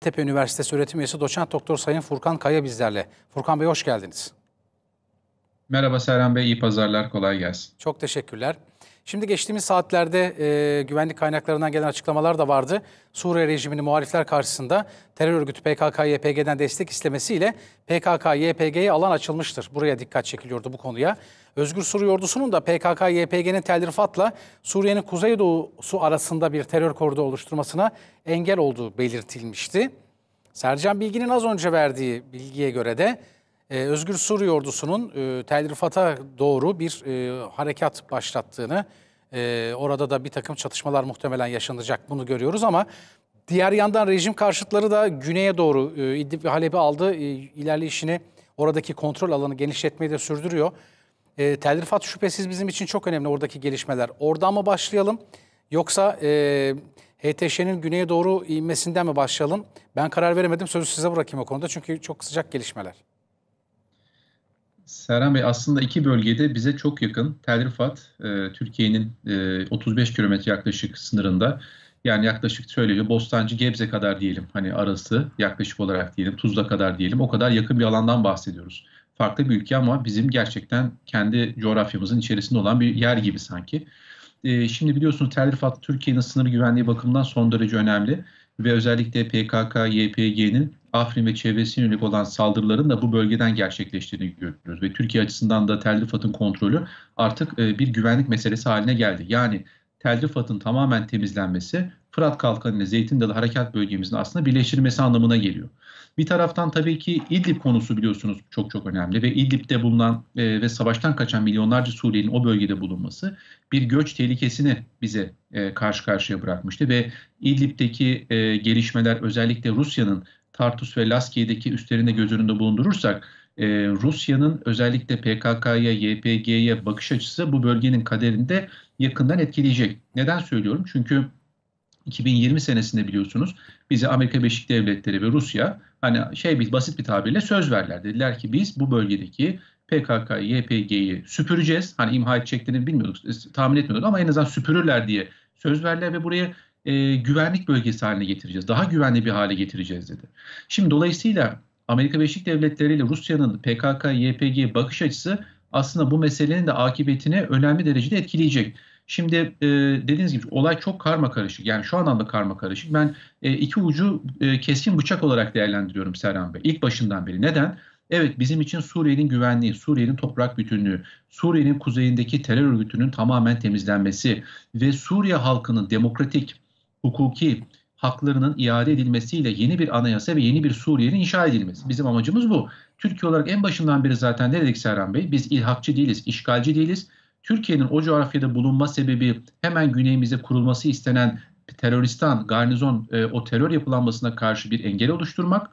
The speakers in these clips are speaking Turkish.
Tepe Üniversitesi öğretim üyesi doçent doktor Sayın Furkan Kaya bizlerle. Furkan Bey hoş geldiniz. Merhaba Serhan Bey, iyi pazarlar, kolay gelsin. Çok teşekkürler. Şimdi geçtiğimiz saatlerde e, güvenlik kaynaklarından gelen açıklamalar da vardı. Suriye rejimini muhalifler karşısında terör örgütü PKK-YPG'den destek istemesiyle PKK-YPG'ye alan açılmıştır. Buraya dikkat çekiliyordu bu konuya. Özgür Suriye ordusunun da PKK-YPG'nin Tel Rifat'la Suriye'nin kuzeydoğusu arasında bir terör koridoru oluşturmasına engel olduğu belirtilmişti. Sercan Bilgin'in az önce verdiği bilgiye göre de ee, Özgür Suriye ordusunun e, Tel Rifat'a doğru bir e, harekat başlattığını, e, orada da bir takım çatışmalar muhtemelen yaşanacak bunu görüyoruz ama diğer yandan rejim karşıtları da güneye doğru e, İdlib ve Halep'i aldı, e, ilerleyişini oradaki kontrol alanı genişletmeyi de sürdürüyor. E, Tel şüphesiz bizim için çok önemli oradaki gelişmeler. Oradan mı başlayalım yoksa e, HTŞ'nin güneye doğru inmesinden mi başlayalım? Ben karar veremedim sözü size bırakayım o konuda çünkü çok sıcak gelişmeler. Serhan Bey aslında iki bölgede bize çok yakın Tel e, Türkiye'nin e, 35 kilometre yaklaşık sınırında yani yaklaşık söyleyince Bostancı Gebze kadar diyelim hani arası yaklaşık olarak diyelim Tuzla kadar diyelim o kadar yakın bir alandan bahsediyoruz farklı bir ülke ama bizim gerçekten kendi coğrafyamızın içerisinde olan bir yer gibi sanki. Ee, şimdi biliyorsunuz Tel Rifat Türkiye'nin sınır güvenliği bakımından son derece önemli ve özellikle PKK, YPG'nin Afrin ve çevresine yönelik olan saldırıların da bu bölgeden gerçekleştiğini görüyoruz. Ve Türkiye açısından da Tel Rifat'ın kontrolü artık e, bir güvenlik meselesi haline geldi. Yani Tel Rifat'ın tamamen temizlenmesi Fırat Kalkanı ile Zeytin Dalı Harekat Bölgemizin aslında birleştirilmesi anlamına geliyor. Bir taraftan tabii ki İdlib konusu biliyorsunuz çok çok önemli ve İdlib'de bulunan e, ve savaştan kaçan milyonlarca Suriyelinin o bölgede bulunması bir göç tehlikesini bize e, karşı karşıya bırakmıştı ve İdlib'deki e, gelişmeler özellikle Rusya'nın Tartus ve Laskiye'deki üstlerinde göz önünde bulundurursak e, Rusya'nın özellikle PKK'ya, YPG'ye bakış açısı bu bölgenin kaderinde yakından etkileyecek. Neden söylüyorum? Çünkü 2020 senesinde biliyorsunuz bize Amerika Birleşik Devletleri ve Rusya hani şey bir basit bir tabirle söz verdiler. Dediler ki biz bu bölgedeki PKK, YPG'yi süpüreceğiz. Hani imha edeceklerini bilmiyorduk, e, tahmin etmiyorduk ama en azından süpürürler diye söz verler ve buraya e, güvenlik bölgesi haline getireceğiz. Daha güvenli bir hale getireceğiz dedi. Şimdi dolayısıyla Amerika Birleşik Devletleri ile Rusya'nın PKK-YPG bakış açısı aslında bu meselenin de akıbetini önemli derecede etkileyecek. Şimdi e, dediğiniz gibi olay çok karma karışık. Yani şu anlamda karma karışık. Ben e, iki ucu e, keskin bıçak olarak değerlendiriyorum Serhan Bey. İlk başından beri. Neden? Evet bizim için Suriye'nin güvenliği, Suriye'nin toprak bütünlüğü, Suriye'nin kuzeyindeki terör örgütünün tamamen temizlenmesi ve Suriye halkının demokratik, hukuki, haklarının iade edilmesiyle yeni bir anayasa ve yeni bir Suriye'nin inşa edilmesi. Bizim amacımız bu. Türkiye olarak en başından beri zaten ne dedik Serhan Bey? Biz ilhakçı değiliz, işgalci değiliz. Türkiye'nin o coğrafyada bulunma sebebi hemen güneyimize kurulması istenen teröristan, garnizon e, o terör yapılanmasına karşı bir engel oluşturmak.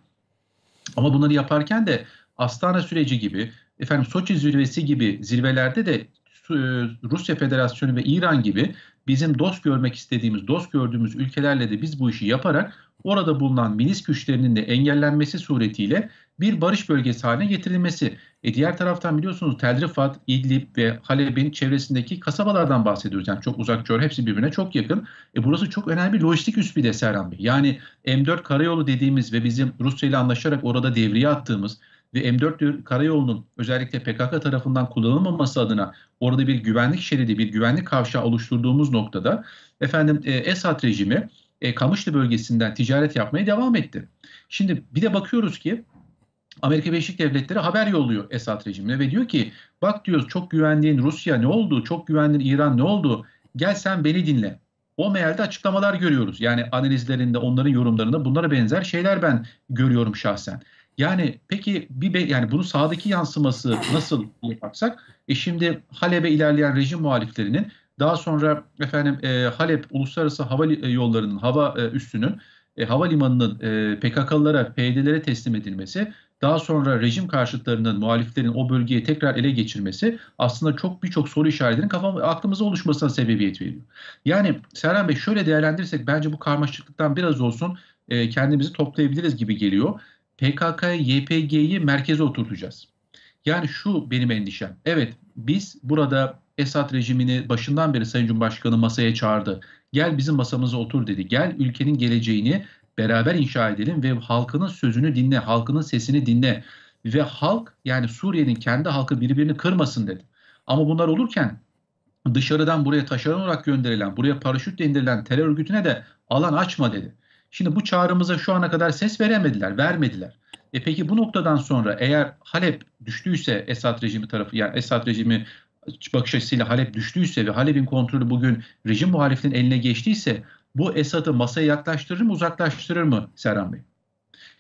Ama bunları yaparken de Astana süreci gibi, efendim Soçi zirvesi gibi zirvelerde de e, Rusya Federasyonu ve İran gibi bizim dost görmek istediğimiz, dost gördüğümüz ülkelerle de biz bu işi yaparak orada bulunan milis güçlerinin de engellenmesi suretiyle bir barış bölgesi haline getirilmesi. E diğer taraftan biliyorsunuz Tel Rifat, İdlib ve Halep'in çevresindeki kasabalardan bahsediyoruz. Yani çok uzak çör, hepsi birbirine çok yakın. E burası çok önemli bir lojistik üs üspide Serhan Bey. Yani M4 karayolu dediğimiz ve bizim Rusya ile anlaşarak orada devriye attığımız ve M4 karayolunun özellikle PKK tarafından kullanılmaması adına orada bir güvenlik şeridi, bir güvenlik kavşağı oluşturduğumuz noktada efendim e, Esad rejimi e, Kamışlı bölgesinden ticaret yapmaya devam etti. Şimdi bir de bakıyoruz ki Amerika Birleşik Devletleri haber yolluyor Esad rejimine ve diyor ki bak diyor çok güvendiğin Rusya ne oldu, çok güvendiğin İran ne oldu gel sen beni dinle. O mealde açıklamalar görüyoruz. Yani analizlerinde, onların yorumlarında bunlara benzer şeyler ben görüyorum şahsen. Yani peki bir be, yani bunu sağdaki yansıması nasıl yaparsak e şimdi Halep'e ilerleyen rejim muhaliflerinin daha sonra efendim e, Halep uluslararası hava e, yollarının hava e, üssünün e, havalimanının e, PKK'lılara, PYD'lere teslim edilmesi, daha sonra rejim karşıtlarının, muhaliflerin o bölgeye tekrar ele geçirmesi aslında çok birçok soru işaretinin kafam, aklımıza oluşmasına sebebiyet veriyor. Yani Serhan Bey şöyle değerlendirirsek bence bu karmaşıklıktan biraz olsun e, kendimizi toplayabiliriz gibi geliyor. PKK'yı, YPG'yi merkeze oturtacağız. Yani şu benim endişem. Evet biz burada Esad rejimini başından beri Sayın Cumhurbaşkanı masaya çağırdı. Gel bizim masamıza otur dedi. Gel ülkenin geleceğini beraber inşa edelim ve halkının sözünü dinle, halkının sesini dinle. Ve halk yani Suriye'nin kendi halkı birbirini kırmasın dedi. Ama bunlar olurken dışarıdan buraya taşeron olarak gönderilen, buraya paraşütle indirilen terör örgütüne de alan açma dedi. Şimdi bu çağrımıza şu ana kadar ses veremediler, vermediler. E peki bu noktadan sonra eğer Halep düştüyse Esad rejimi tarafı yani Esad rejimi bakış açısıyla Halep düştüyse ve Halep'in kontrolü bugün rejim muhalifinin eline geçtiyse bu Esad'ı masaya yaklaştırır mı uzaklaştırır mı Serhan Bey?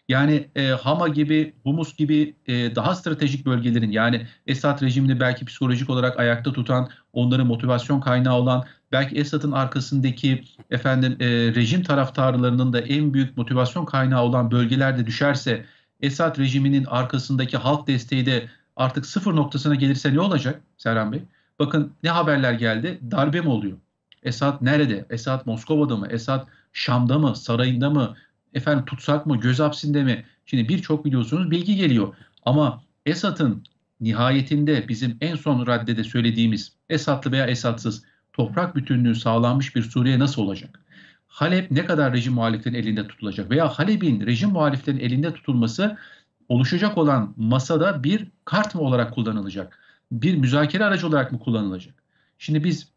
Yani e, Hama gibi, Humus gibi e, daha stratejik bölgelerin yani Esad rejimini belki psikolojik olarak ayakta tutan, onların motivasyon kaynağı olan belki Esad'ın arkasındaki efendim e, rejim taraftarlarının da en büyük motivasyon kaynağı olan bölgelerde düşerse Esad rejiminin arkasındaki halk desteği de artık sıfır noktasına gelirse ne olacak Serhan Bey? Bakın ne haberler geldi? Darbe mi oluyor? Esad nerede? Esad Moskova'da mı? Esad Şam'da mı? Sarayında mı? Efendim tutsak mı? Göz hapsinde mi? Şimdi birçok biliyorsunuz bilgi geliyor. Ama Esad'ın nihayetinde bizim en son raddede söylediğimiz Esadlı veya Esadsız toprak bütünlüğü sağlanmış bir Suriye nasıl olacak? Halep ne kadar rejim muhaliflerin elinde tutulacak veya Halep'in rejim muhaliflerin elinde tutulması oluşacak olan masada bir kart mı olarak kullanılacak? Bir müzakere aracı olarak mı kullanılacak? Şimdi biz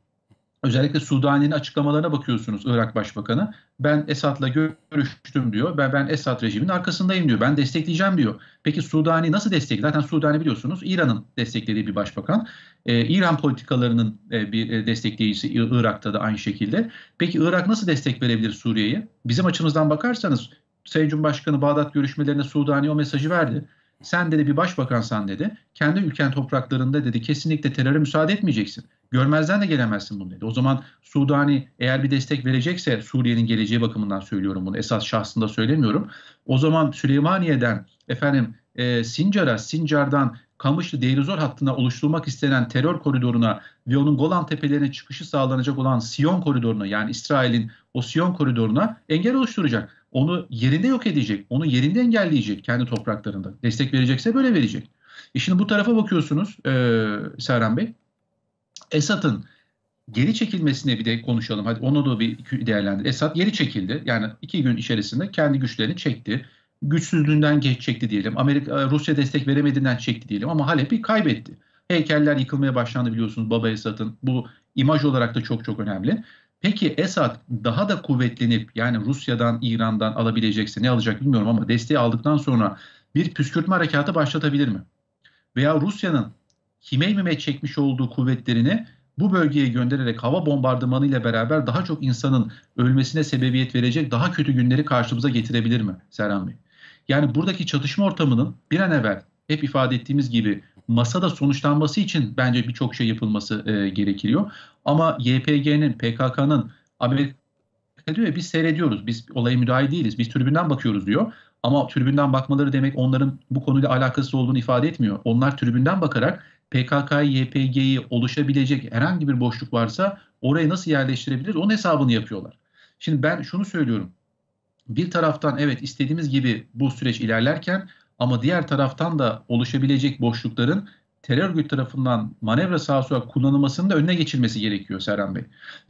Özellikle Sudani'nin açıklamalarına bakıyorsunuz Irak Başbakanı. Ben Esad'la görüştüm diyor. Ben, ben Esad rejimin arkasındayım diyor. Ben destekleyeceğim diyor. Peki Sudani nasıl destekliyor? Zaten Sudani biliyorsunuz İran'ın desteklediği bir başbakan. Ee, İran politikalarının e, bir e, destekleyicisi Irak'ta da aynı şekilde. Peki Irak nasıl destek verebilir Suriye'ye? Bizim açımızdan bakarsanız Sayın Cumhurbaşkanı Bağdat görüşmelerinde Sudani o mesajı verdi. Sen dedi bir başbakansan dedi. Kendi ülken topraklarında dedi kesinlikle teröre müsaade etmeyeceksin. Görmezden de gelemezsin bunu dedi. O zaman Sudani eğer bir destek verecekse Suriye'nin geleceği bakımından söylüyorum bunu. Esas şahsında söylemiyorum. O zaman Süleymaniye'den efendim e, Sincar'a, Sincar'dan Kamışlı Deirizor hattına oluşturulmak istenen terör koridoruna ve onun Golan tepelerine çıkışı sağlanacak olan Siyon koridoruna yani İsrail'in o Siyon koridoruna engel oluşturacak. Onu yerinde yok edecek, onu yerinde engelleyecek kendi topraklarında. Destek verecekse böyle verecek. E şimdi bu tarafa bakıyorsunuz e, Serhan Bey. Esad'ın geri çekilmesine bir de konuşalım. Hadi onu da bir değerlendir. Esad geri çekildi. Yani iki gün içerisinde kendi güçlerini çekti. Güçsüzlüğünden geç çekti diyelim. Amerika e, Rusya destek veremediğinden çekti diyelim ama Halep'i kaybetti. Heykeller yıkılmaya başlandı biliyorsunuz Baba Esad'ın. Bu imaj olarak da çok çok önemli. Peki Esad daha da kuvvetlenip yani Rusya'dan, İran'dan alabilecekse ne alacak bilmiyorum ama desteği aldıktan sonra bir püskürtme harekatı başlatabilir mi? Veya Rusya'nın himeyme çekmiş olduğu kuvvetlerini bu bölgeye göndererek hava bombardımanı ile beraber daha çok insanın ölmesine sebebiyet verecek daha kötü günleri karşımıza getirebilir mi Serhan Bey? Yani buradaki çatışma ortamının bir an evvel hep ifade ettiğimiz gibi masada sonuçlanması için bence birçok şey yapılması e, gerekiyor. Ama YPG'nin, PKK'nın Amerika diyor ya biz seyrediyoruz, biz olaya müdahil değiliz, biz tribünden bakıyoruz diyor. Ama tribünden bakmaları demek onların bu konuyla alakası olduğunu ifade etmiyor. Onlar tribünden bakarak PKK-YPG'yi oluşabilecek herhangi bir boşluk varsa oraya nasıl yerleştirebilir onun hesabını yapıyorlar. Şimdi ben şunu söylüyorum. Bir taraftan evet istediğimiz gibi bu süreç ilerlerken ama diğer taraftan da oluşabilecek boşlukların terör örgütü tarafından manevra sağa sola kullanılmasının da önüne geçilmesi gerekiyor Serhan Bey.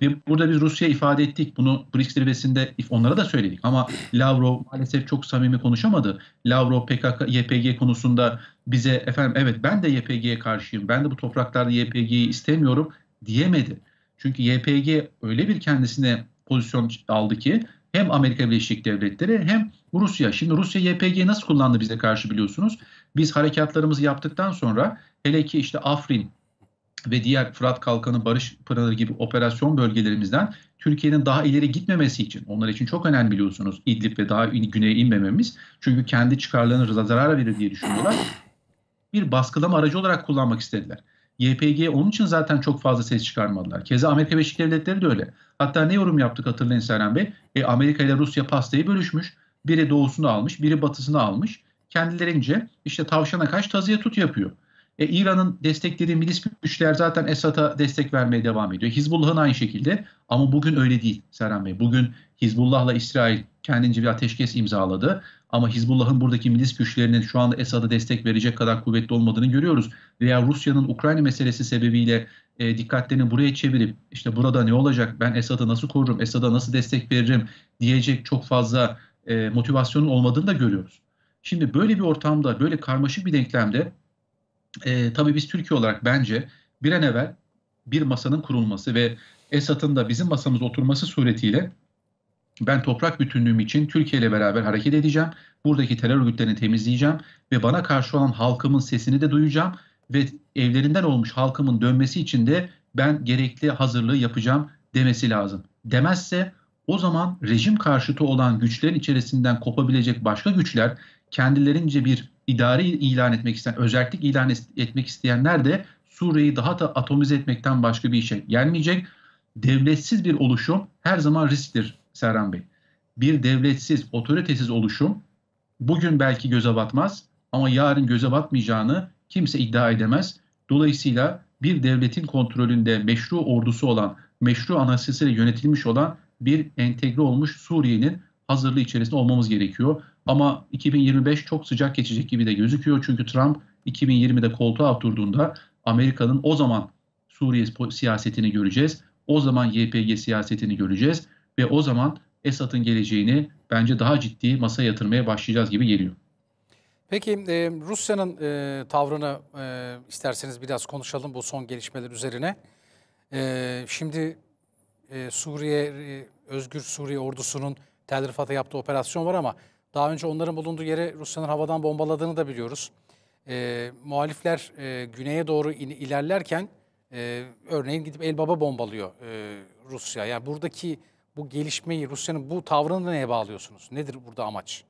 Ve burada biz Rusya ifade ettik. Bunu BRICS zirvesinde onlara da söyledik. Ama Lavrov maalesef çok samimi konuşamadı. Lavrov PKK, YPG konusunda bize efendim evet ben de YPG'ye karşıyım. Ben de bu topraklarda YPG'yi istemiyorum diyemedi. Çünkü YPG öyle bir kendisine pozisyon aldı ki hem Amerika Birleşik Devletleri hem Rusya. Şimdi Rusya YPG'yi nasıl kullandı bize karşı biliyorsunuz. Biz harekatlarımızı yaptıktan sonra hele ki işte Afrin ve diğer Fırat Kalkanı, Barış Pınarı gibi operasyon bölgelerimizden Türkiye'nin daha ileri gitmemesi için, onlar için çok önemli biliyorsunuz İdlib ve daha güneye inmememiz. Çünkü kendi çıkarlarını zarar verir diye düşünüyorlar. Bir baskılama aracı olarak kullanmak istediler. YPG onun için zaten çok fazla ses çıkarmadılar. Keza Amerika Birleşik Devletleri de öyle. Hatta ne yorum yaptık hatırlayın Serhan Bey? E, Amerika ile Rusya pastayı bölüşmüş. Biri doğusunu almış, biri batısını almış kendilerince işte tavşana kaç tazıya tut yapıyor. E, İran'ın desteklediği milis güçler zaten Esad'a destek vermeye devam ediyor. Hizbullah'ın aynı şekilde ama bugün öyle değil Serhan Bey. Bugün Hizbullah'la İsrail kendince bir ateşkes imzaladı. Ama Hizbullah'ın buradaki milis güçlerinin şu anda Esad'a destek verecek kadar kuvvetli olmadığını görüyoruz. Veya Rusya'nın Ukrayna meselesi sebebiyle e, dikkatlerini buraya çevirip işte burada ne olacak, ben Esad'ı nasıl korurum, Esad'a nasıl destek veririm diyecek çok fazla e, motivasyonun olmadığını da görüyoruz. Şimdi böyle bir ortamda, böyle karmaşık bir denklemde e, tabii biz Türkiye olarak bence bir an evvel bir masanın kurulması ve Esad'ın da bizim masamız oturması suretiyle ben toprak bütünlüğüm için Türkiye ile beraber hareket edeceğim. Buradaki terör örgütlerini temizleyeceğim ve bana karşı olan halkımın sesini de duyacağım ve evlerinden olmuş halkımın dönmesi için de ben gerekli hazırlığı yapacağım demesi lazım. Demezse o zaman rejim karşıtı olan güçlerin içerisinden kopabilecek başka güçler kendilerince bir idari ilan etmek isteyen, özellik ilan etmek isteyenler de Suriye'yi daha da atomize etmekten başka bir işe gelmeyecek. Devletsiz bir oluşum her zaman risktir Serhan Bey. Bir devletsiz, otoritesiz oluşum bugün belki göze batmaz ama yarın göze batmayacağını kimse iddia edemez. Dolayısıyla bir devletin kontrolünde meşru ordusu olan, meşru anasisiyle yönetilmiş olan bir entegre olmuş Suriye'nin hazırlığı içerisinde olmamız gerekiyor. Ama 2025 çok sıcak geçecek gibi de gözüküyor. Çünkü Trump 2020'de koltuğa oturduğunda Amerika'nın o zaman Suriye siyasetini göreceğiz. O zaman YPG siyasetini göreceğiz ve o zaman Esad'ın geleceğini bence daha ciddi masaya yatırmaya başlayacağız gibi geliyor. Peki e, Rusya'nın e, tavrını e, isterseniz biraz konuşalım bu son gelişmeler üzerine. E, şimdi e, Suriye e, Özgür Suriye ordusunun Tel Rifat'a yaptığı operasyon var ama daha önce onların bulunduğu yeri Rusya'nın havadan bombaladığını da biliyoruz. E, muhalifler e, güneye doğru in, ilerlerken e, örneğin gidip Elbaba bombalıyor e, Rusya. Yani buradaki bu gelişmeyi, Rusya'nın bu tavrını neye bağlıyorsunuz? Nedir burada amaç?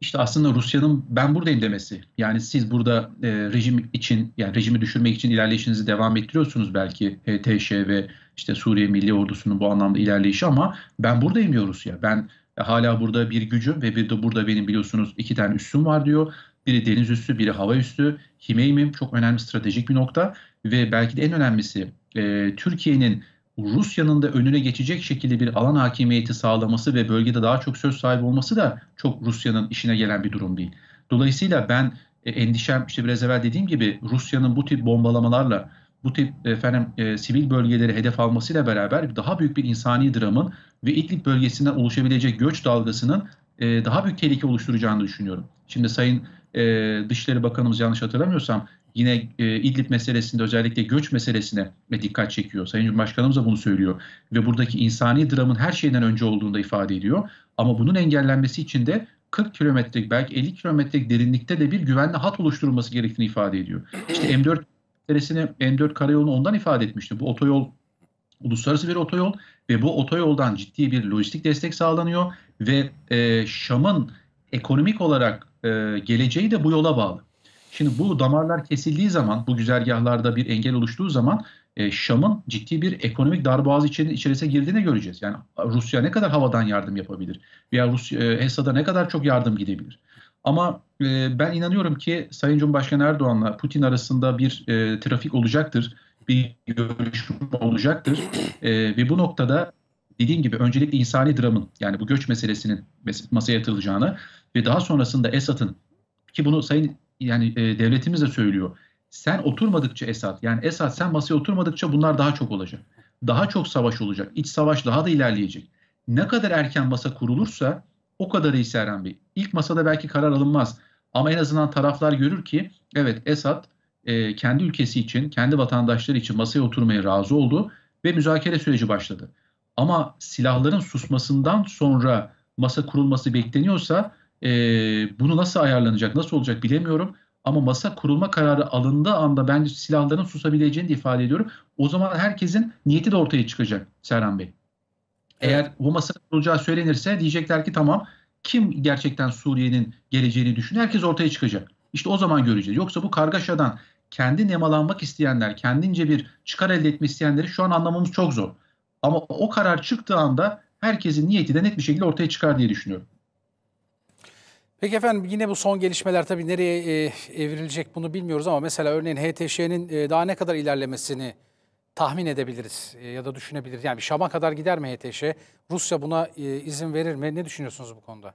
İşte aslında Rusya'nın ben buradayım demesi. Yani siz burada e, rejim için, yani rejimi düşürmek için ilerleyişinizi devam ettiriyorsunuz belki e, TŞ ve işte Suriye Milli Ordusu'nun bu anlamda ilerleyişi ama ben buradayım diyor Rusya. Ben hala burada bir gücüm ve bir de burada benim biliyorsunuz iki tane üssüm var diyor. Biri deniz üssü, biri hava üssü. Himeymim çok önemli stratejik bir nokta ve belki de en önemlisi e, Türkiye'nin Rusya'nın da önüne geçecek şekilde bir alan hakimiyeti sağlaması ve bölgede daha çok söz sahibi olması da çok Rusya'nın işine gelen bir durum değil. Dolayısıyla ben e, endişem işte biraz evvel dediğim gibi Rusya'nın bu tip bombalamalarla bu tip efendim e, sivil bölgeleri hedef almasıyla beraber daha büyük bir insani dramın ve İdlib bölgesinden oluşabilecek göç dalgasının e, daha büyük tehlike oluşturacağını düşünüyorum. Şimdi Sayın e, Dışişleri Bakanımız yanlış hatırlamıyorsam yine e, İdlib meselesinde özellikle göç meselesine dikkat çekiyor. Sayın Cumhurbaşkanımız da bunu söylüyor ve buradaki insani dramın her şeyden önce olduğunu ifade ediyor. Ama bunun engellenmesi için de 40 kilometrelik belki 50 kilometrelik derinlikte de bir güvenli hat oluşturulması gerektiğini ifade ediyor. İşte M4 meselesini N4 karayolunu ondan ifade etmişti. Bu otoyol uluslararası bir otoyol ve bu otoyoldan ciddi bir lojistik destek sağlanıyor ve e, Şam'ın ekonomik olarak e, geleceği de bu yola bağlı. Şimdi bu damarlar kesildiği zaman, bu güzergahlarda bir engel oluştuğu zaman e, Şam'ın ciddi bir ekonomik darboğaz içeri, içerisine girdiğini göreceğiz. Yani Rusya ne kadar havadan yardım yapabilir veya Rusya, e, Esad'a ne kadar çok yardım gidebilir. Ama e, ben inanıyorum ki Sayın Cumhurbaşkanı Erdoğan'la Putin arasında bir e, trafik olacaktır, bir görüşme olacaktır e, ve bu noktada dediğim gibi öncelikle insani dramın yani bu göç meselesinin masaya yatırılacağını ve daha sonrasında Esad'ın ki bunu Sayın yani e, devletimiz de söylüyor. Sen oturmadıkça Esad yani Esad sen masaya oturmadıkça bunlar daha çok olacak. Daha çok savaş olacak. İç savaş daha da ilerleyecek. Ne kadar erken masa kurulursa o kadarı ise Eren Bey. İlk masada belki karar alınmaz. Ama en azından taraflar görür ki evet Esad e, kendi ülkesi için, kendi vatandaşları için masaya oturmaya razı oldu ve müzakere süreci başladı. Ama silahların susmasından sonra masa kurulması bekleniyorsa e, bunu nasıl ayarlanacak, nasıl olacak bilemiyorum. Ama masa kurulma kararı alındığı anda bence silahların susabileceğini de ifade ediyorum. O zaman herkesin niyeti de ortaya çıkacak Serhan Bey. Eğer bu masada kurulacağı söylenirse diyecekler ki tamam kim gerçekten Suriye'nin geleceğini düşün. Herkes ortaya çıkacak. İşte o zaman göreceğiz. Yoksa bu kargaşadan kendi nemalanmak isteyenler, kendince bir çıkar elde etmek isteyenleri şu an anlamamız çok zor. Ama o karar çıktığı anda herkesin niyeti de net bir şekilde ortaya çıkar diye düşünüyorum. Peki efendim yine bu son gelişmeler tabii nereye e, evrilecek bunu bilmiyoruz ama mesela örneğin HTŞ'nin e, daha ne kadar ilerlemesini tahmin edebiliriz e, ya da düşünebiliriz. Yani bir Şam'a kadar gider mi HTŞ? Rusya buna e, izin verir mi? Ne düşünüyorsunuz bu konuda?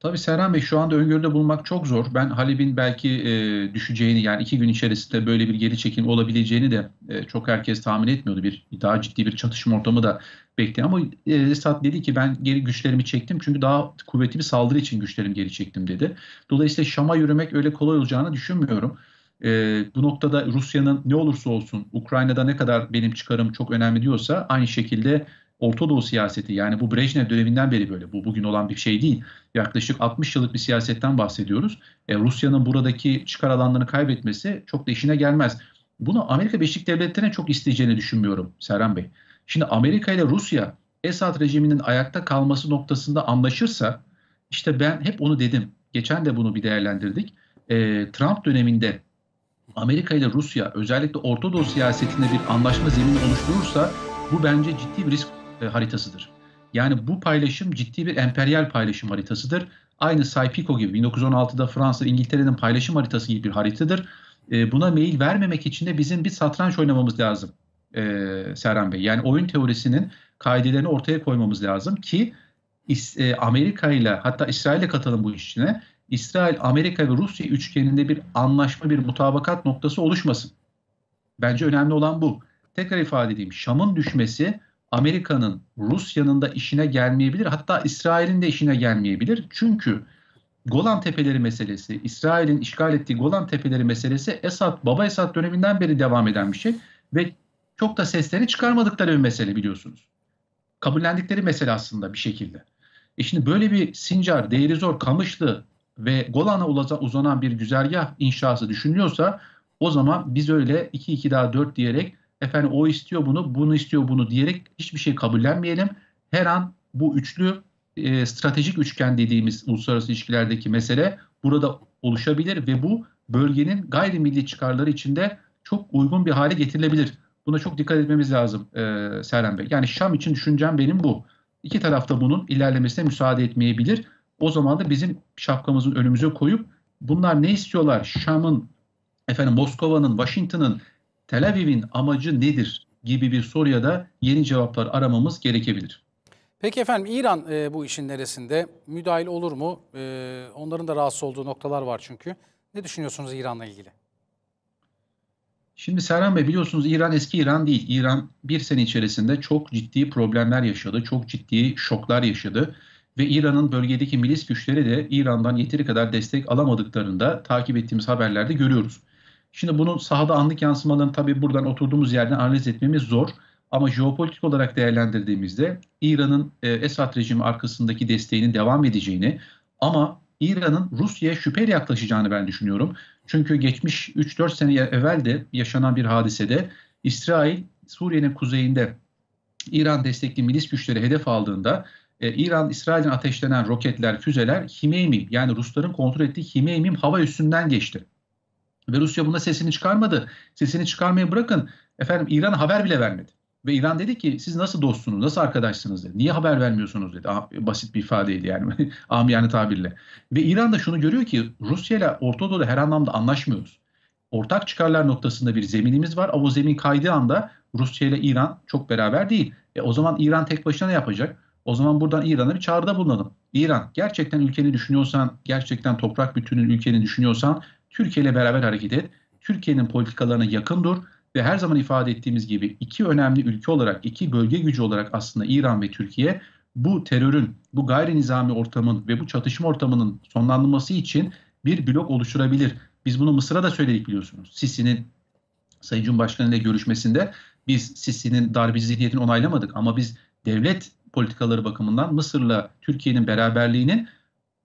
Tabii Serhan Bey şu anda öngörüde bulmak çok zor. Ben Halib'in belki e, düşeceğini yani iki gün içerisinde böyle bir geri çekim olabileceğini de e, çok herkes tahmin etmiyordu. Bir daha ciddi bir çatışma ortamı da bekliyor ama e, Esad dedi ki ben geri güçlerimi çektim çünkü daha kuvvetli bir saldırı için güçlerimi geri çektim dedi. Dolayısıyla Şam'a yürümek öyle kolay olacağını düşünmüyorum. E, bu noktada Rusya'nın ne olursa olsun Ukrayna'da ne kadar benim çıkarım çok önemli diyorsa aynı şekilde Orta Doğu siyaseti yani bu Brejnev döneminden beri böyle bu bugün olan bir şey değil. Yaklaşık 60 yıllık bir siyasetten bahsediyoruz. E, Rusya'nın buradaki çıkar alanlarını kaybetmesi çok da işine gelmez. Bunu Amerika Birleşik Devletleri'ne çok isteyeceğini düşünmüyorum Serhan Bey. Şimdi Amerika ile Rusya Esad rejiminin ayakta kalması noktasında anlaşırsa işte ben hep onu dedim. Geçen de bunu bir değerlendirdik. E, Trump döneminde Amerika ile Rusya özellikle Orta Doğu siyasetinde bir anlaşma zemini oluşturursa bu bence ciddi bir risk e, haritasıdır. Yani bu paylaşım ciddi bir emperyal paylaşım haritasıdır. Aynı Saypiko gibi 1916'da Fransa İngiltere'nin paylaşım haritası gibi bir haritadır. E, buna meyil vermemek için de bizim bir satranç oynamamız lazım e, Serhan Bey. Yani oyun teorisinin kaidelerini ortaya koymamız lazım ki e, Amerika ile hatta İsrail'e ile katalım bu işine. İsrail, Amerika ve Rusya üçgeninde bir anlaşma, bir mutabakat noktası oluşmasın. Bence önemli olan bu. Tekrar ifade edeyim. Şam'ın düşmesi Amerika'nın, Rusya'nın da işine gelmeyebilir. Hatta İsrail'in de işine gelmeyebilir. Çünkü Golan Tepeleri meselesi, İsrail'in işgal ettiği Golan Tepeleri meselesi Esad, Baba Esad döneminden beri devam eden bir şey. Ve çok da seslerini çıkarmadıkları bir mesele biliyorsunuz. Kabullendikleri mesele aslında bir şekilde. E şimdi böyle bir Sincar, Değeri Kamışlı, ve Golan'a uzanan bir güzergah inşası düşünülüyorsa o zaman biz öyle 2-2 daha 4 diyerek efendim o istiyor bunu, bunu istiyor bunu diyerek hiçbir şey kabullenmeyelim. Her an bu üçlü e, stratejik üçgen dediğimiz uluslararası ilişkilerdeki mesele burada oluşabilir ve bu bölgenin gayrimilli çıkarları içinde çok uygun bir hale getirilebilir. Buna çok dikkat etmemiz lazım e, Serhan Bey. Yani Şam için düşüncem benim bu. İki tarafta bunun ilerlemesine müsaade etmeyebilir. O zaman da bizim şapkamızın önümüze koyup bunlar ne istiyorlar? Şam'ın, efendim Moskova'nın, Washington'ın, Tel Aviv'in amacı nedir gibi bir soruya da yeni cevaplar aramamız gerekebilir. Peki efendim İran e, bu işin neresinde? Müdahil olur mu? E, onların da rahatsız olduğu noktalar var çünkü. Ne düşünüyorsunuz İran'la ilgili? Şimdi Serhan Bey biliyorsunuz İran eski İran değil. İran bir sene içerisinde çok ciddi problemler yaşadı, çok ciddi şoklar yaşadı ve İran'ın bölgedeki milis güçleri de İran'dan yeteri kadar destek alamadıklarını da takip ettiğimiz haberlerde görüyoruz. Şimdi bunun sahada anlık yansımalarını tabii buradan oturduğumuz yerden analiz etmemiz zor. Ama jeopolitik olarak değerlendirdiğimizde İran'ın e, Esad rejimi arkasındaki desteğinin devam edeceğini ama İran'ın Rusya'ya şüpheyle yaklaşacağını ben düşünüyorum. Çünkü geçmiş 3-4 sene evvel de yaşanan bir hadisede İsrail Suriye'nin kuzeyinde İran destekli milis güçleri hedef aldığında e, İran, İsrail'in ateşlenen roketler, füzeler Himeymim yani Rusların kontrol ettiği Himeymim hava üstünden geçti. Ve Rusya bunda sesini çıkarmadı. Sesini çıkarmayı bırakın efendim İran haber bile vermedi. Ve İran dedi ki siz nasıl dostsunuz, nasıl arkadaşsınız dedi. Niye haber vermiyorsunuz dedi. Basit bir ifadeydi yani amiyane tabirle. Ve İran da şunu görüyor ki Rusya ile Orta Doğu'da her anlamda anlaşmıyoruz. Ortak çıkarlar noktasında bir zeminimiz var ama o zemin kaydığı anda Rusya ile İran çok beraber değil. E, o zaman İran tek başına ne yapacak? O zaman buradan İran'a bir çağrıda bulunalım. İran gerçekten ülkeni düşünüyorsan, gerçekten toprak bütünün ülkeni düşünüyorsan Türkiye ile beraber hareket et. Türkiye'nin politikalarına yakın dur ve her zaman ifade ettiğimiz gibi iki önemli ülke olarak, iki bölge gücü olarak aslında İran ve Türkiye bu terörün, bu gayri nizami ortamın ve bu çatışma ortamının sonlanması için bir blok oluşturabilir. Biz bunu Mısır'a da söyledik biliyorsunuz. Sisi'nin Sayın Cumhurbaşkanı ile görüşmesinde biz Sisi'nin darbeci zihniyetini onaylamadık ama biz devlet politikaları bakımından Mısır'la Türkiye'nin beraberliğinin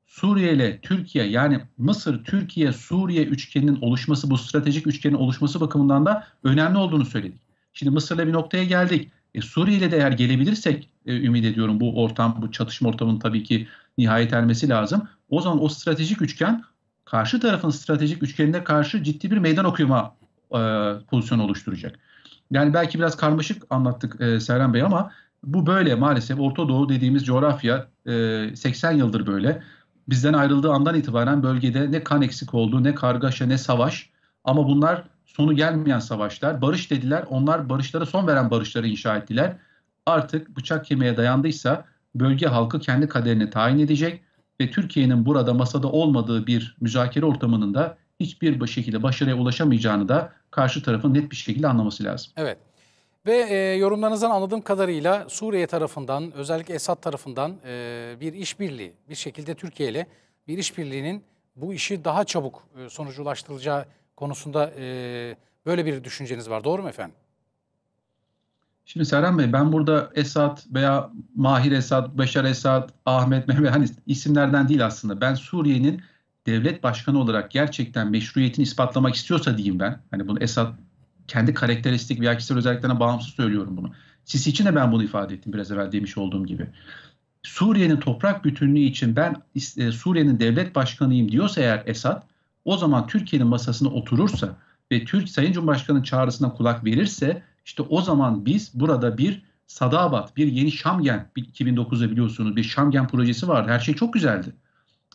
Suriye ile Türkiye yani Mısır, Türkiye, Suriye üçgeninin oluşması, bu stratejik üçgenin oluşması bakımından da önemli olduğunu söyledik. Şimdi Mısır'la bir noktaya geldik. E, Suriye ile de eğer gelebilirsek e, ümit ediyorum bu ortam, bu çatışma ortamının tabii ki nihayet ermesi lazım. O zaman o stratejik üçgen karşı tarafın stratejik üçgenine karşı ciddi bir meydan okuma e, pozisyonu oluşturacak. Yani belki biraz karmaşık anlattık e, Serhan Bey ama bu böyle maalesef Orta Doğu dediğimiz coğrafya e, 80 yıldır böyle. Bizden ayrıldığı andan itibaren bölgede ne kan eksik oldu, ne kargaşa, ne savaş. Ama bunlar sonu gelmeyen savaşlar. Barış dediler, onlar barışlara son veren barışları inşa ettiler. Artık bıçak kemiğe dayandıysa bölge halkı kendi kaderini tayin edecek ve Türkiye'nin burada masada olmadığı bir müzakere ortamının da hiçbir şekilde başarıya ulaşamayacağını da karşı tarafın net bir şekilde anlaması lazım. Evet. Ve e, yorumlarınızdan anladığım kadarıyla Suriye tarafından özellikle Esad tarafından e, bir işbirliği bir şekilde Türkiye ile bir işbirliğinin bu işi daha çabuk e, sonuculaştırılacağı konusunda e, böyle bir düşünceniz var. Doğru mu efendim? Şimdi Serhan Bey ben burada Esad veya Mahir Esad, Beşar Esad, Ahmet Mehmet hani isimlerden değil aslında. Ben Suriye'nin devlet başkanı olarak gerçekten meşruiyetini ispatlamak istiyorsa diyeyim ben. Hani bunu Esad kendi karakteristik veya kişisel özelliklerine bağımsız söylüyorum bunu. Sisi için de ben bunu ifade ettim biraz evvel demiş olduğum gibi. Suriye'nin toprak bütünlüğü için ben e, Suriye'nin devlet başkanıyım diyorsa eğer Esad o zaman Türkiye'nin masasına oturursa ve Türk Sayın Cumhurbaşkanı'nın çağrısına kulak verirse işte o zaman biz burada bir Sadabat, bir yeni Şamgen 2009'da biliyorsunuz bir Şamgen projesi vardı. Her şey çok güzeldi.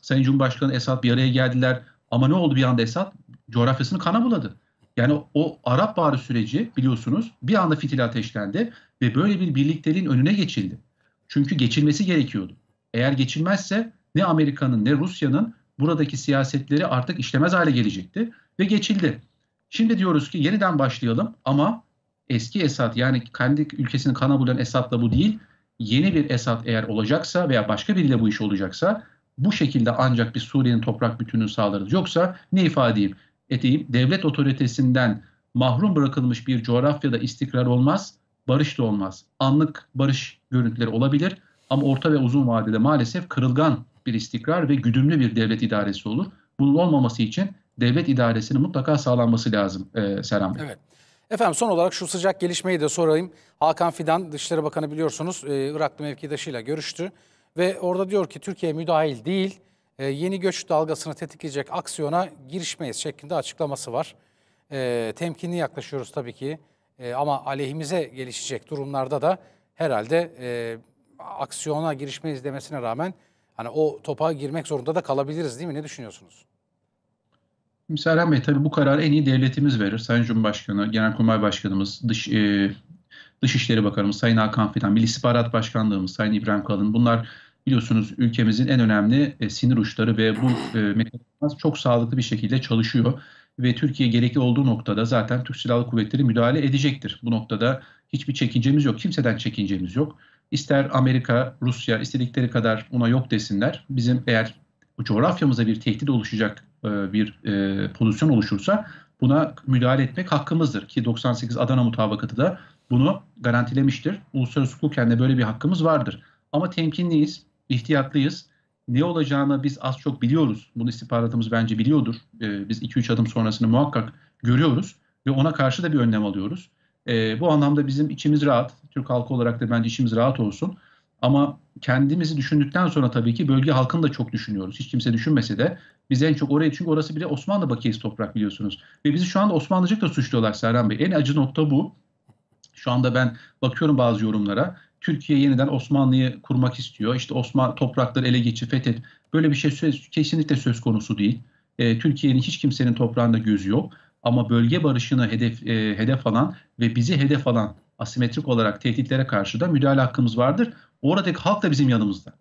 Sayın Cumhurbaşkanı Esad bir araya geldiler ama ne oldu bir anda Esad? Coğrafyasını kana buladı. Yani o Arap Baharı süreci biliyorsunuz bir anda fitil ateşlendi ve böyle bir birlikteliğin önüne geçildi. Çünkü geçilmesi gerekiyordu. Eğer geçilmezse ne Amerika'nın ne Rusya'nın buradaki siyasetleri artık işlemez hale gelecekti ve geçildi. Şimdi diyoruz ki yeniden başlayalım ama eski Esad yani kendi ülkesinin kana bulan Esad'la bu değil yeni bir Esad eğer olacaksa veya başka biriyle bu iş olacaksa bu şekilde ancak bir Suriye'nin toprak bütünlüğü sağlarız. Yoksa ne ifade edeyim? edeyim, devlet otoritesinden mahrum bırakılmış bir coğrafyada istikrar olmaz, barış da olmaz. Anlık barış görüntüleri olabilir ama orta ve uzun vadede maalesef kırılgan bir istikrar ve güdümlü bir devlet idaresi olur. Bunun olmaması için devlet idaresinin mutlaka sağlanması lazım e, Serhan Bey. Evet. Efendim son olarak şu sıcak gelişmeyi de sorayım. Hakan Fidan Dışişleri Bakanı biliyorsunuz e, Iraklı mevkidaşıyla görüştü ve orada diyor ki Türkiye müdahil değil e, yeni göç dalgasını tetikleyecek aksiyona girişmeyiz şeklinde açıklaması var. E, temkinli yaklaşıyoruz tabii ki e, ama aleyhimize gelişecek durumlarda da herhalde e, aksiyona girişmeyiz demesine rağmen hani o topa girmek zorunda da kalabiliriz değil mi? Ne düşünüyorsunuz? Şimdi Serhan Bey tabii bu kararı en iyi devletimiz verir. Sayın Cumhurbaşkanı, Genelkurmay Başkanımız, Dış, e, Dışişleri Bakanımız, Sayın Hakan Fidan, Milli İstihbarat Başkanlığımız, Sayın İbrahim Kalın bunlar biliyorsunuz ülkemizin en önemli e, sinir uçları ve bu e, mekanizmalar çok sağlıklı bir şekilde çalışıyor ve Türkiye gerekli olduğu noktada zaten Türk Silahlı Kuvvetleri müdahale edecektir. Bu noktada hiçbir çekincemiz yok. Kimseden çekincemiz yok. İster Amerika, Rusya istedikleri kadar buna yok desinler. Bizim eğer bu coğrafyamıza bir tehdit oluşacak e, bir e, pozisyon oluşursa buna müdahale etmek hakkımızdır. Ki 98 Adana mutabakatı da bunu garantilemiştir. Uluslararası hukuken de böyle bir hakkımız vardır. Ama temkinliyiz ihtiyatlıyız. Ne olacağını biz az çok biliyoruz. Bunu istihbaratımız bence biliyordur. E, biz 2-3 adım sonrasını muhakkak görüyoruz ve ona karşı da bir önlem alıyoruz. E, bu anlamda bizim içimiz rahat. Türk halkı olarak da bence işimiz rahat olsun. Ama kendimizi düşündükten sonra tabii ki bölge halkını da çok düşünüyoruz. Hiç kimse düşünmese de biz en çok oraya çünkü orası bile Osmanlı bakiyesi toprak biliyorsunuz. Ve bizi şu anda Osmanlıcıkla suçluyorlar Serhan Bey. En acı nokta bu. Şu anda ben bakıyorum bazı yorumlara. Türkiye yeniden Osmanlı'yı kurmak istiyor. İşte Osmanlı toprakları ele geçir, fethet. Böyle bir şey söz, kesinlikle söz konusu değil. E, Türkiye'nin hiç kimsenin toprağında gözü yok. Ama bölge barışını hedef e, hedef alan ve bizi hedef alan asimetrik olarak tehditlere karşı da müdahale hakkımız vardır. Oradaki halk da bizim yanımızda.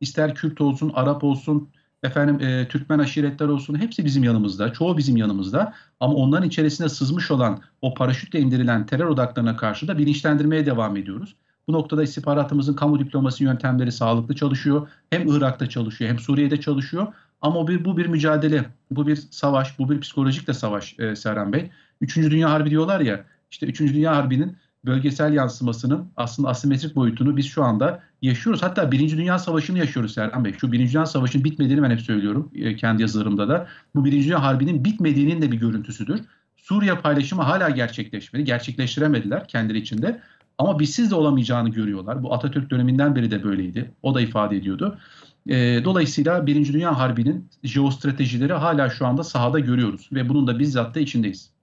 İster Kürt olsun, Arap olsun, efendim e, Türkmen aşiretler olsun hepsi bizim yanımızda. Çoğu bizim yanımızda. Ama onların içerisinde sızmış olan o paraşütle indirilen terör odaklarına karşı da bilinçlendirmeye devam ediyoruz. Bu noktada istihbaratımızın kamu diplomasi yöntemleri sağlıklı çalışıyor. Hem Irak'ta çalışıyor hem Suriye'de çalışıyor. Ama bir, bu bir mücadele, bu bir savaş, bu bir psikolojik de savaş e, Serhan Bey. Üçüncü Dünya Harbi diyorlar ya, işte Üçüncü Dünya Harbi'nin bölgesel yansımasının aslında asimetrik boyutunu biz şu anda yaşıyoruz. Hatta Birinci Dünya Savaşı'nı yaşıyoruz Serhan Bey. Şu Birinci Dünya Savaşı'nın bitmediğini ben hep söylüyorum e, kendi yazılarımda da. Bu Birinci Dünya Harbi'nin bitmediğinin de bir görüntüsüdür. Suriye paylaşımı hala gerçekleşmedi, gerçekleştiremediler kendileri içinde. Ama bizsiz de olamayacağını görüyorlar. Bu Atatürk döneminden beri de böyleydi. O da ifade ediyordu. E, dolayısıyla Birinci Dünya Harbi'nin jeostratejileri hala şu anda sahada görüyoruz ve bunun da bizzat da içindeyiz.